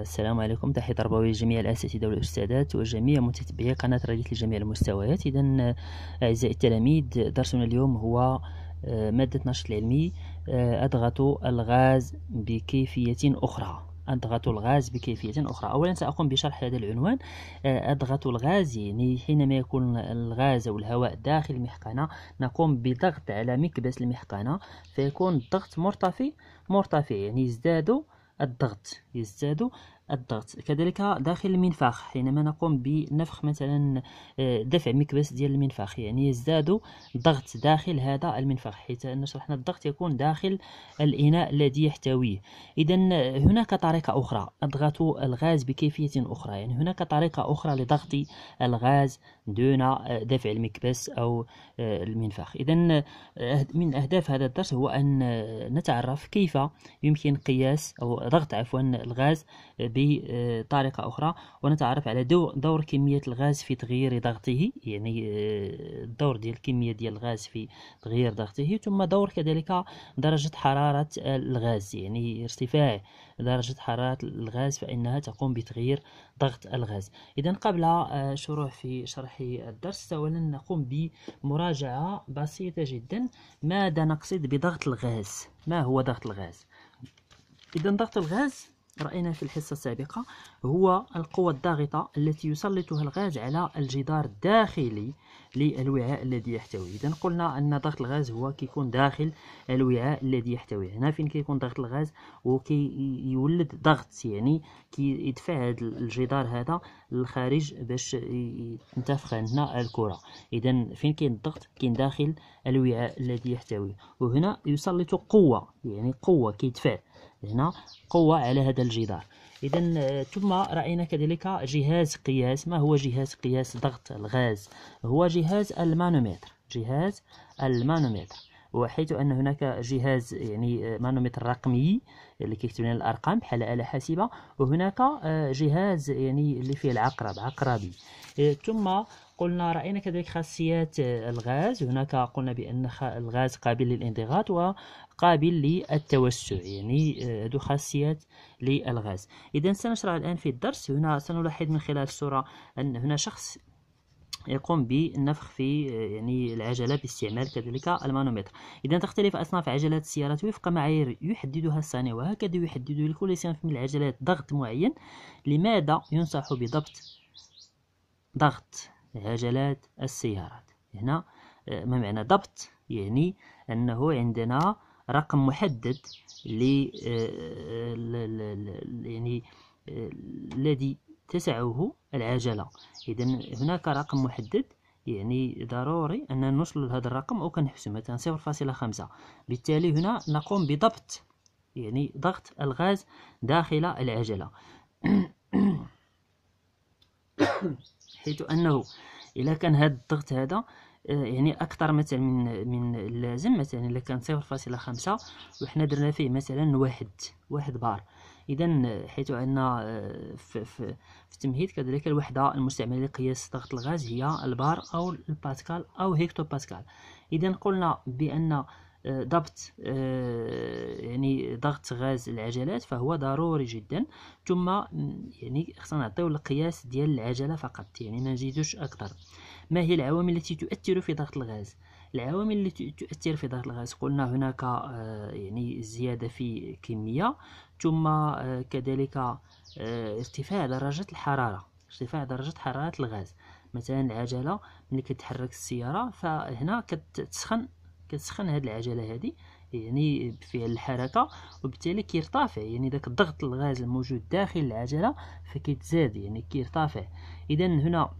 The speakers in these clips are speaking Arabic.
السلام عليكم تحية تربوية لجميع الأساتذة والأستاذات وجميع متتبعي قناة رياضية لجميع المستويات إذا أعزائي التلاميذ درسنا اليوم هو آه، مادة النشاط العلمي آه، أضغط الغاز بكيفية أخرى أضغط الغاز بكيفية أخرى أولا سأقوم بشرح هذا العنوان آه، أضغط الغاز يعني حينما يكون الغاز أو الهواء داخل المحقنة نقوم بضغط على مكبس المحقنة فيكون الضغط مرتفع مرتفع يعني يزداد الضغط يزداد الضغط كذلك داخل المنفاخ حينما نقوم بنفخ مثلا آه، دفع مكبس ديال المنفاخ يعني يزداد ضغط داخل هذا المنفاخ حيث ان شرحنا الضغط يكون داخل الاناء الذي يحتويه اذا هناك طريقه اخرى اضغط الغاز بكيفيه اخرى يعني هناك طريقه اخرى لضغط الغاز دون آه، دفع المكبس او آه، المنفاخ اذا من اهداف هذا الدرس هو ان نتعرف كيف يمكن قياس او ضغط عفوا الغاز ب بطريقة آه، أخرى ونتعرف على دور كمية الغاز في تغيير ضغطه يعني الدور آه، ديال الكمية ديال الغاز في تغيير ضغطه ثم دور كذلك درجة حرارة الغاز يعني ارتفاع درجة حرارة الغاز فإنها تقوم بتغيير ضغط الغاز إذا قبل آه، شروع في شرح الدرس أولا نقوم بمراجعة بسيطة جدا ماذا نقصد بضغط الغاز ما هو ضغط الغاز إذا ضغط الغاز رأينا في الحصة السابقة هو القوة الضاغطة التي يسلطها الغاز على الجدار الداخلي للوعاء الذي يحتويه إذا قلنا أن ضغط الغاز هو كيكون داخل الوعاء الذي يحتويه هنا فين كيكون ضغط الغاز وكي يولد ضغط يعني كي يدفع هذا الجدار هذا للخارج باش تنتفخ عندنا الكرة إذا فين كاين الضغط كاين داخل الوعاء الذي يحتويه وهنا يسلط قوة يعني قوة كيدفع هنا قوة على هذا الجدار اذا آه، ثم راينا كذلك جهاز قياس ما هو جهاز قياس ضغط الغاز هو جهاز المانومتر جهاز المانومتر وحيث ان هناك جهاز يعني مانومتر رقمي اللي كيكتب لنا الارقام بحال اله حاسبه وهناك آه، جهاز يعني اللي فيه العقرب عقربي إيه، ثم قلنا راينا كذلك خاصيات آه، الغاز هناك قلنا بان الغاز قابل للانضغاط وقابل للتوسع يعني هذو آه، خاصيات للغاز اذا سنشرع الان في الدرس هنا سنلاحظ من خلال الصوره ان هنا شخص يقوم بالنفخ في يعني العجلة باستعمال كذلك المانومتر إذا تختلف أصناف عجلات السيارات وفق معايير يحددها الصانع وهكذا يحدد لكل صنف من العجلات ضغط معين لماذا ينصح بضبط ضغط عجلات السيارات هنا آه، ما معنى ضبط يعني أنه عندنا رقم محدد ل آه، آه، يعني الذي تسعه العجلة إذا هناك رقم محدد يعني ضروري أننا نوصل لهذا الرقم أو كنحسب مثلا صفر فاصلة خمسة بالتالي هنا نقوم بضبط يعني ضغط الغاز داخل العجلة حيث أنه إذا كان هذا الضغط هذا يعني أكثر مثلا من من اللازم مثلا إذا كان صفر فاصلة خمسة وحنا درنا فيه مثلا واحد واحد بار اذا حيث ان آه، في, في, في التمهيد كذلك الوحده المستعمله لقياس ضغط الغاز هي البار او الباسكال او هكتو باسكال اذا قلنا بان آه، ضبط آه، يعني ضغط غاز العجلات فهو ضروري جدا ثم يعني خصنا نعطيو القياس ديال العجله فقط يعني ما نزيدوش اكثر ما هي العوامل التي تؤثر في ضغط الغاز العوامل التي تؤثر في ظهر الغاز قلنا هناك آه، يعني زيادة في كمية ثم آه، كذلك آه، ارتفاع درجة الحرارة ارتفاع درجة حرارة الغاز مثلا العجلة ملي كتحرك السيارة فهنا كتسخن كتسخن هاد العجلة هذه يعني فيها الحركة وبالتالي كيرتفع يعني داك الضغط الغاز الموجود داخل العجلة فكيتزاد يعني كيرتفع اذا هنا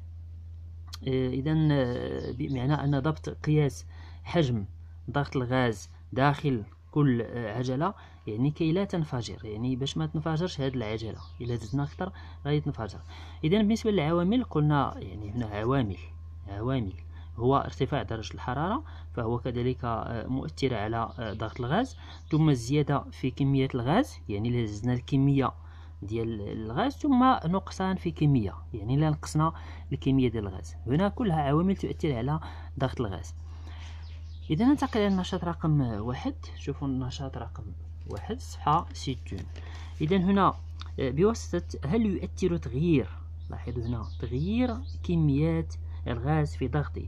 آه، إذا آه، بمعنى أن ضبط قياس حجم ضغط الغاز داخل كل آه، عجلة يعني كي لا تنفجر يعني باش ما تنفجرش هاد العجلة إلا زدنا أكثر غادي تنفجر إذا بالنسبة للعوامل قلنا يعني هنا عوامل عوامل هو ارتفاع درجة الحرارة فهو كذلك مؤثر على ضغط الغاز ثم الزيادة في كمية الغاز يعني إلا زدنا الكمية ديال الغاز ثم نقصان في كميه يعني لا نقصنا الكميه ديال الغاز هنا كلها عوامل تؤثر على ضغط الغاز اذا ننتقل الى النشاط رقم واحد شوفوا النشاط رقم واحد صفحه ستون اذا هنا آه، بواسطه هل يؤثر تغيير لاحظوا هنا تغيير كميات الغاز في ضغطه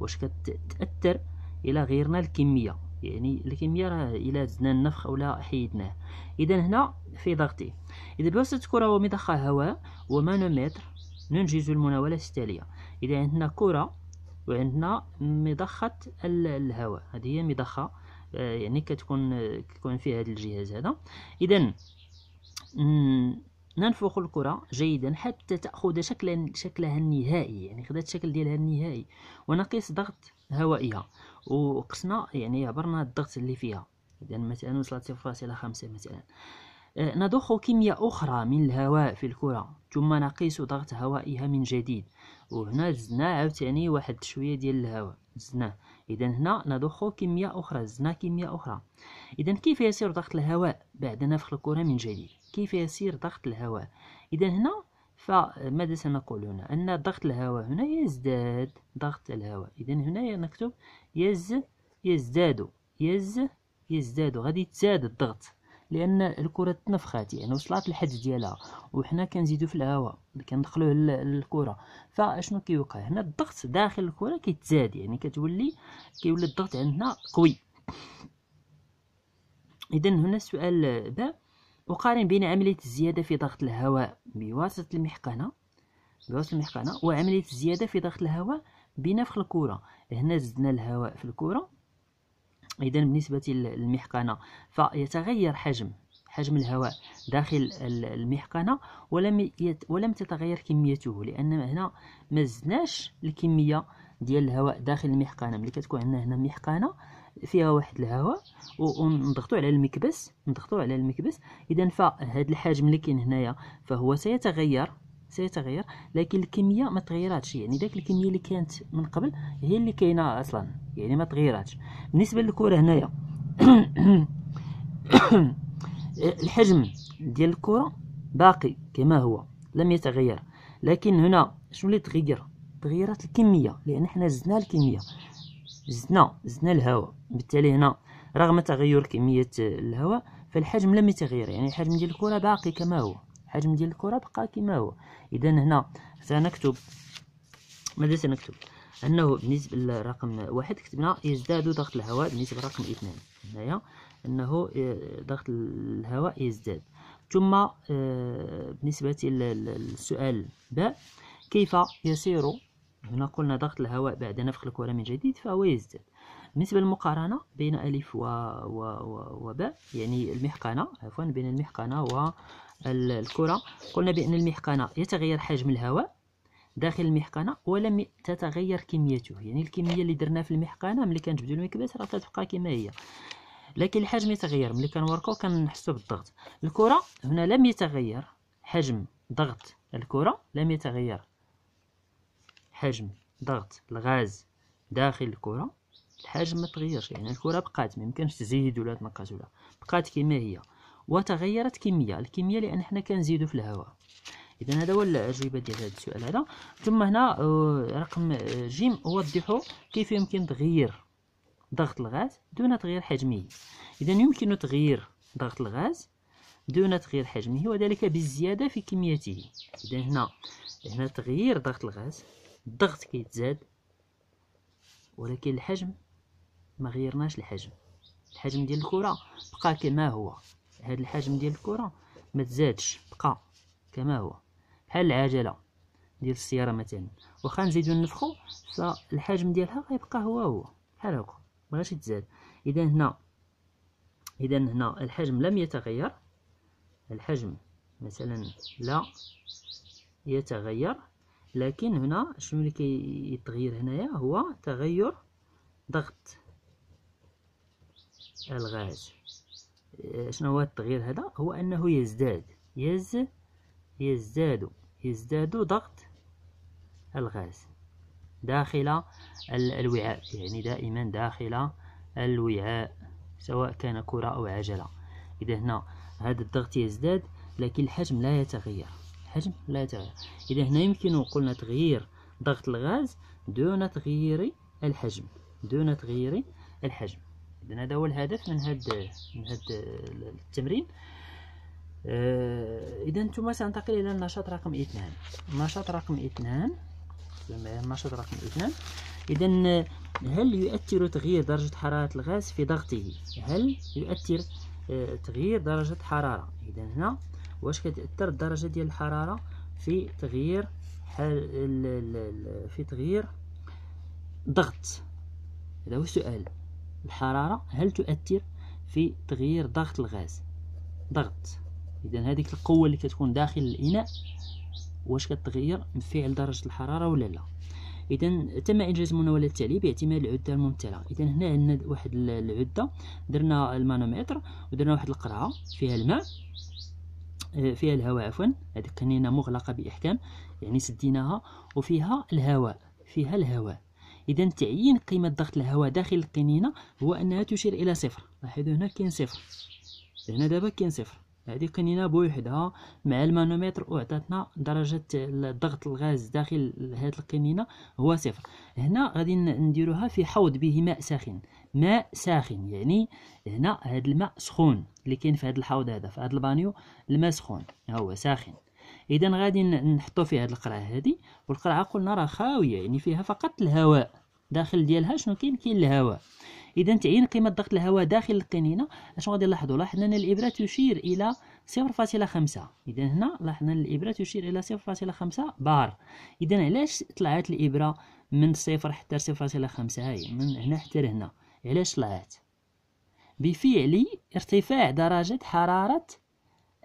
واش كتاثر الى غيرنا الكميه يعني الكميه راه إلى زدنا النفخ اولا حيدناه اذا هنا في ضغطي إذا بواسطة كرة ومضخة هواء ومانومتر ننجز المناولة التالية إذا عندنا كرة وعندنا مضخة الهواء هذه هي مضخة آه، يعني كتكون كيكون فيها هذا الجهاز هذا إذا ننفخ الكرة جيدا حتى تأخذ شكلا شكلها النهائي يعني خدات الشكل ديالها النهائي ونقيس ضغط هوائها وقسنا يعني عبرنا الضغط اللي فيها إذا مثلا وصلت صفر فاصلة خمسة مثلا آه، نضخ كمية أخرى من الهواء في الكرة ثم نقيس ضغط هوائها من جديد وهنا زدنا عاوتاني واحد شوية ديال الهواء زدناه إذا هنا نضخ كمية أخرى زدنا كمية أخرى إذا كيف يسير ضغط الهواء بعد نفخ الكرة من جديد كيف يسير ضغط الهواء إذا هنا فماذا سنقول هنا أن ضغط الهواء هنا يزداد ضغط الهواء إذا هنا نكتب يز يزداد يز يزداد غادي يتزاد الضغط لان الكره تنفخات يعني وصلت الحد ديالها وحنا كنزيدو في الهواء كندخلوه للكره فاشنو كيوقع هنا الضغط داخل الكره كيتزاد يعني كتولي كيولي الضغط عندنا قوي اذا هنا السؤال ب وقارن بين عملية الزيادة في ضغط الهواء بواسطة المحقنة بواسطة المحقنة وعملية الزيادة في ضغط الهواء بنفخ الكرة هنا زدنا الهواء في الكرة اذا بالنسبه للمحقنه فيتغير حجم حجم الهواء داخل المحقنة ولم يت... ولم تتغير كميته لأن هنا ما زدناش الكمية ديال الهواء داخل المحقنة ملي كتكون عندنا هنا محقنة فيها واحد الهواء ونضغطوا على المكبس نضغطوا على المكبس إذا فهاد الحجم اللي كاين هنايا فهو سيتغير سيتغير لكن الكميه ما تغيراتش يعني داك الكميه اللي كانت من قبل هي اللي كاينه اصلا يعني ما تغيراتش بالنسبه للكره هنايا الحجم ديال الكره باقي كما هو لم يتغير لكن هنا شنو اللي تغير تغيرات الكميه لان حنا زدنا الكميه زدنا زدنا الهواء بالتالي هنا رغم تغير كميه الهواء فالحجم لم يتغير يعني الحجم ديال الكره باقي كما هو الحجم ديال الكره بقى كما هو اذا هنا سنكتب ماذا سنكتب انه بالنسبه للرقم واحد كتبنا يزداد ضغط الهواء بالنسبه لرقم اثنان هنايا انه آه، ضغط الهواء يزداد ثم آه، بالنسبه للسؤال باء كيف يسير هنا قلنا ضغط الهواء بعد نفخ الكره من جديد فهو يزداد بالنسبة للمقارنة بين ألف و... و... و... ب يعني المحقنة عفوا بين المحقنة والكرة قلنا بأن المحقنة يتغير حجم الهواء داخل المحقنة ولم تتغير كميته يعني الكمية اللي درناها في المحقنة ملي كنجبدو المكبس راه كتبقى كما هي لكن الحجم يتغير ملي كنوركو كنحسو بالضغط الكرة هنا لم يتغير حجم ضغط الكرة لم يتغير حجم ضغط الغاز داخل الكرة الحجم ما تغيرش يعني الكره بقات ما يمكنش تزيد ولا تنقص ولا بقات كما هي وتغيرت كميه الكميه لان حنا كنزيدو في الهواء اذا هذا هو الاجوبه ديال هذا السؤال هذا ثم هنا آه، رقم آه، جيم وضحوا كيف يمكن تغيير ضغط الغاز دون تغيير حجمه اذا يمكن تغيير ضغط الغاز دون تغيير حجمه وذلك بالزياده في كميته اذا هنا هنا تغيير ضغط الغاز الضغط كيتزاد ولكن الحجم ما غيرناش الحجم الحجم ديال الكره بقى كما هو هاد الحجم ديال الكره ما تزادش بقى كما هو بحال العجله ديال السياره مثلا واخا نزيدو نفخو فالحجم ديالها غيبقى هو هو بحال هكا مبغاش يتزاد اذا هنا اذا هنا الحجم لم يتغير الحجم مثلا لا يتغير لكن هنا شنو اللي كيتغير هنايا هو تغير ضغط الغاز آه، شنو هو التغيير هذا هو انه يزداد يز يزداد يزداد ضغط الغاز داخل الوعاء يعني دائما داخل الوعاء سواء كان كرة أو عجلة إذا هنا هذا الضغط يزداد لكن الحجم لا يتغير الحجم لا يتغير إذا هنا يمكن قلنا تغيير ضغط الغاز دون تغيير الحجم دون تغيير الحجم اذا هذا هو الهدف من هاد من هذا التمرين آه، اذا ثم سننتقل الى النشاط رقم اثنان النشاط رقم اثنان النشاط رقم 2 اذا هل يؤثر تغيير درجة حرارة الغاز في ضغطه هل يؤثر آه، تغيير درجة حرارة اذا هنا واش كتأثر الدرجة ديال الحرارة في تغيير في تغيير ضغط هذا هو السؤال الحرارة هل تؤثر في تغيير ضغط الغاز ضغط إذا هذيك القوة اللي كتكون داخل الإناء واش كتغير بفعل درجة الحرارة ولا لا اذا تم انجاز المناوله التالي باعتماد العده الممتلئه اذا هنا عندنا واحد العده درنا المانومتر ودرنا واحد القرعه فيها الماء آه، فيها الهواء عفوا هذيك كنينه مغلقه باحكام يعني سديناها وفيها الهواء فيها الهواء إذا تعيين قيمة ضغط الهواء داخل القنينة هو أنها تشير إلى صفر لاحظوا هنا كاين صفر هنا دابا كاين صفر هذه قنينة بوحدها مع المانومتر أعطتنا درجة ضغط الغاز داخل هذه القنينة هو صفر هنا غادي نديروها في حوض به ماء ساخن ماء ساخن يعني هنا هذا الماء سخون اللي كاين في هذا الحوض هذا في هذا البانيو الماء سخون هو ساخن اذا غادي نحطو فيها هاد القرعه هادي والقرعه قلنا راه خاويه يعني فيها فقط الهواء داخل ديالها شنو كاين كاين الهواء اذا تعين قيمه ضغط الهواء داخل القنينه اشنو غادي نلاحظوا لاحظنا ان الابره تشير الى 0.5 اذا هنا لاحظنا ان الابره تشير الى 0.5 بار اذا علاش طلعت الابره من صفر حتى 0.5 هاي من هنا حتى لهنا علاش طلعت بفعل ارتفاع درجه حراره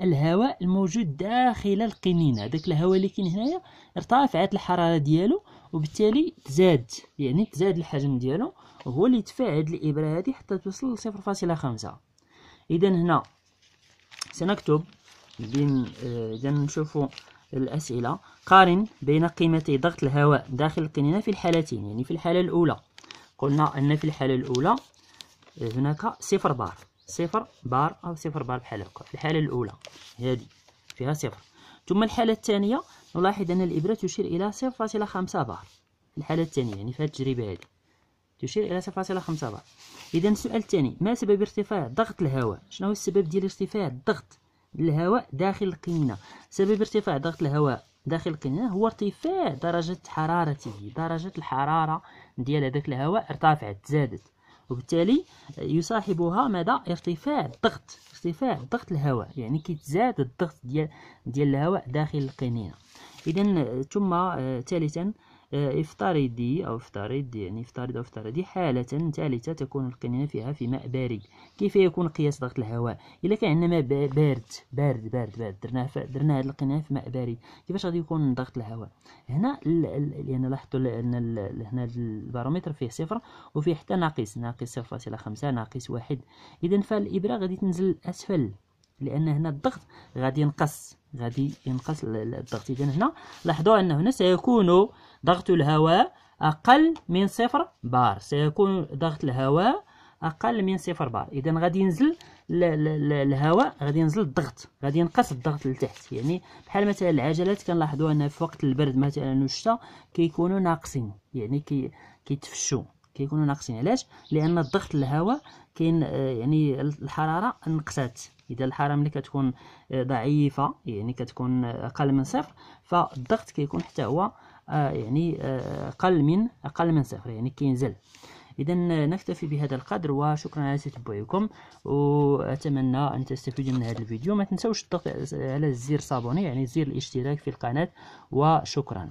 الهواء الموجود داخل القنينه هذاك الهواء اللي كاين هنايا ارتفعت الحراره ديالو وبالتالي تزاد يعني تزاد الحجم ديالو وهو اللي تفاعل هاد الابره هادي حتى توصل لصفر فاصلة خمسة اذا هنا سنكتب بين آه، اذا نشوفوا الاسئله قارن بين قيمتي ضغط الهواء داخل القنينه في الحالتين يعني في الحاله الاولى قلنا ان في الحاله الاولى آه، هناك صفر بار صفر بار أو صفر بار بحال هكا في الحالة الأولى هذه فيها صفر ثم الحالة الثانية نلاحظ أن الإبرة تشير إلى صفر فاصلة خمسة بار في الحالة الثانية يعني في التجربة هذه تشير إلى صفر فاصلة خمسة بار إذا السؤال الثاني ما سبب ارتفاع ضغط الهواء شنو هو السبب ديال ارتفاع الضغط الهواء داخل القنينة سبب ارتفاع ضغط الهواء داخل القنينة هو ارتفاع درجة حرارته درجة الحرارة ديال هذاك الهواء ارتفعت زادت وبالتالي يصاحبها ماذا ارتفاع الضغط ارتفاع ضغط الهواء يعني كيتزاد الضغط ديال ديال الهواء داخل القنينه اذا ثم آه، ثالثا آه، افترضي أو افترض يعني افترض أو افترضي حالة ثالثة تكون القنينة فيها في ماء بارد كيف يكون قياس ضغط الهواء إلا كان عندنا ماء بارد بارد بارد بارد درناها درنا هذه القنينة في ماء بارد كيفاش غادي يكون ضغط الهواء هنا يعني لاحظتوا أن هنا البارومتر فيه صفر وفيه حتى ناقص ناقص 0.5 ناقص واحد إذا فالإبرة غادي تنزل أسفل لان هنا الضغط غادي ينقص غادي ينقص الضغط اذا هنا لاحظوا ان هنا سيكون ضغط الهواء أقل من صفر بار سيكون ضغط الهواء أقل من صفر بار إذا غادي ينزل الهواء غادي ينزل الضغط غادي ينقص الضغط لتحت يعني بحال مثلا العجلات كنلاحظوا أنها في وقت البرد مثلا الشتاء كيكونوا ناقصين يعني كي كيتفشوا كيكونوا ناقصين علاش لأن الضغط الهواء كاين آه، يعني الحرارة نقصات اذا الحراره ملي كتكون آه، ضعيفه يعني كتكون اقل من صفر فالضغط كيكون حتى هو آه، يعني آه، أقل من أقل من صفر يعني كينزل إذا آه، نكتفي بهذا القدر وشكرا على تتبعكم وأتمنى أن تستفيدوا من هذا الفيديو ما تنسوش الضغط على زر صابوني يعني زر الاشتراك في القناة وشكرا